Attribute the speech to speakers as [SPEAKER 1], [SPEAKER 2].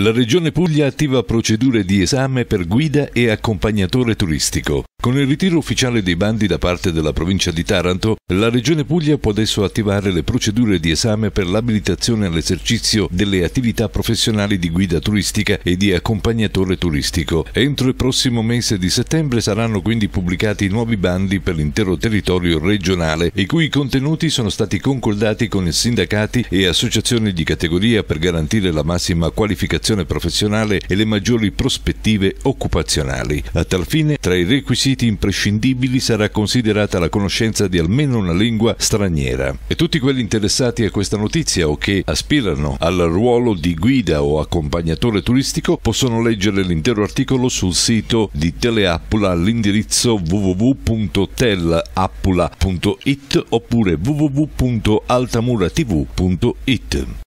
[SPEAKER 1] La Regione Puglia attiva procedure di esame per guida e accompagnatore turistico. Con il ritiro ufficiale dei bandi da parte della provincia di Taranto, la Regione Puglia può adesso attivare le procedure di esame per l'abilitazione all'esercizio delle attività professionali di guida turistica e di accompagnatore turistico. Entro il prossimo mese di settembre saranno quindi pubblicati nuovi bandi per l'intero territorio regionale, i cui contenuti sono stati concordati con sindacati e associazioni di categoria per garantire la massima qualificazione professionale e le maggiori prospettive occupazionali. A tal fine, tra i requisiti requisiti imprescindibili sarà considerata la conoscenza di almeno una lingua straniera. E tutti quelli interessati a questa notizia o che aspirano al ruolo di guida o accompagnatore turistico possono leggere l'intero articolo sul sito di Teleappula all'indirizzo www.telappula.it oppure www.altamuratv.it.